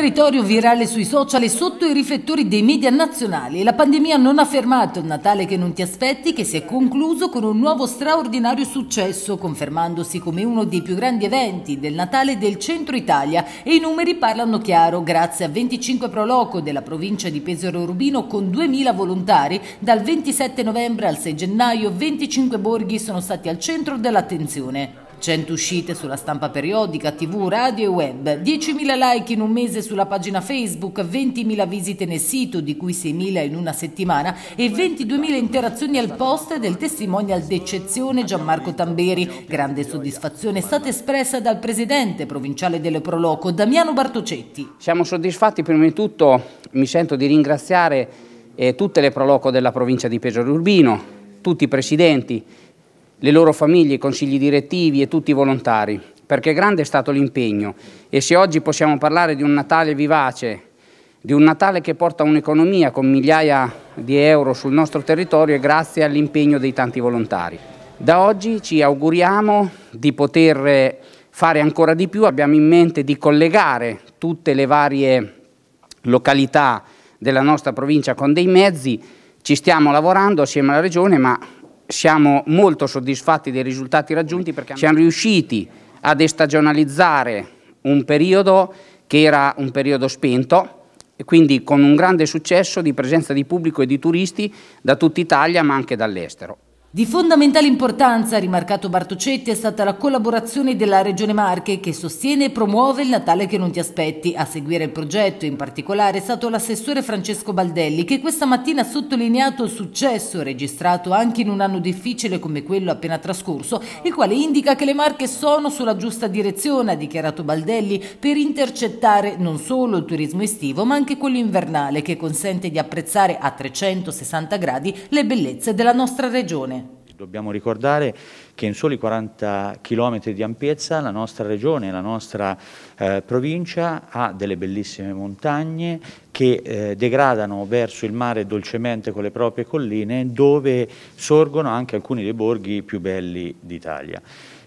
territorio virale sui social e sotto i riflettori dei media nazionali. La pandemia non ha fermato il Natale che non ti aspetti, che si è concluso con un nuovo straordinario successo, confermandosi come uno dei più grandi eventi del Natale del centro Italia. E i numeri parlano chiaro, grazie a 25 proloco della provincia di Pesaro Rubino con 2.000 volontari. Dal 27 novembre al 6 gennaio 25 borghi sono stati al centro dell'attenzione. 100 uscite sulla stampa periodica, tv, radio e web, 10.000 like in un mese sulla pagina Facebook, 20.000 visite nel sito, di cui 6.000 in una settimana e 22.000 interazioni al post del testimonial d'eccezione Gianmarco Tamberi. Grande soddisfazione è stata espressa dal presidente provinciale delle Proloco, Damiano Bartocetti. Siamo soddisfatti prima di tutto, mi sento di ringraziare eh, tutte le Proloco della provincia di Pesaro Urbino, tutti i presidenti le loro famiglie, i consigli direttivi e tutti i volontari, perché grande è stato l'impegno e se oggi possiamo parlare di un Natale vivace, di un Natale che porta un'economia con migliaia di euro sul nostro territorio è grazie all'impegno dei tanti volontari. Da oggi ci auguriamo di poter fare ancora di più, abbiamo in mente di collegare tutte le varie località della nostra provincia con dei mezzi, ci stiamo lavorando assieme alla Regione, ma siamo molto soddisfatti dei risultati raggiunti perché siamo riusciti a destagionalizzare un periodo che era un periodo spento e quindi con un grande successo di presenza di pubblico e di turisti da tutta Italia ma anche dall'estero. Di fondamentale importanza, ha rimarcato Bartocetti, è stata la collaborazione della Regione Marche che sostiene e promuove il Natale che non ti aspetti. A seguire il progetto in particolare è stato l'assessore Francesco Baldelli che questa mattina ha sottolineato il successo registrato anche in un anno difficile come quello appena trascorso, il quale indica che le Marche sono sulla giusta direzione, ha dichiarato Baldelli, per intercettare non solo il turismo estivo ma anche quello invernale che consente di apprezzare a 360 gradi le bellezze della nostra regione. Dobbiamo ricordare che in soli 40 km di ampiezza la nostra regione, la nostra eh, provincia ha delle bellissime montagne, che eh, degradano verso il mare dolcemente con le proprie colline, dove sorgono anche alcuni dei borghi più belli d'Italia.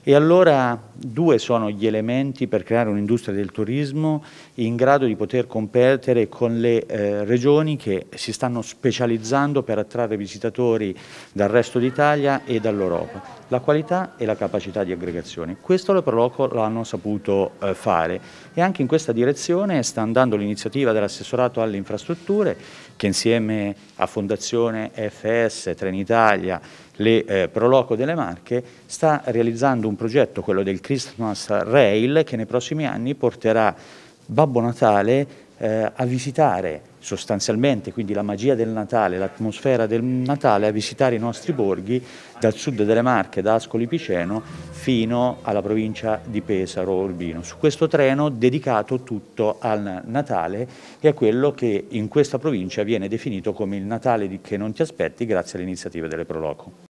E allora due sono gli elementi per creare un'industria del turismo in grado di poter competere con le eh, regioni che si stanno specializzando per attrarre visitatori dal resto d'Italia e dall'Europa la qualità e la capacità di aggregazione. Questo lo Proloco l'hanno saputo eh, fare e anche in questa direzione sta andando l'iniziativa dell'assessorato alle infrastrutture che insieme a Fondazione FS, Trenitalia, le eh, Proloco delle Marche sta realizzando un progetto, quello del Christmas Rail, che nei prossimi anni porterà Babbo Natale eh, a visitare sostanzialmente, quindi la magia del Natale, l'atmosfera del Natale, a visitare i nostri borghi dal sud delle Marche, da Ascoli Piceno fino alla provincia di Pesaro, Urbino. Su questo treno dedicato tutto al Natale e a quello che in questa provincia viene definito come il Natale che non ti aspetti grazie all'iniziativa delle Proloco.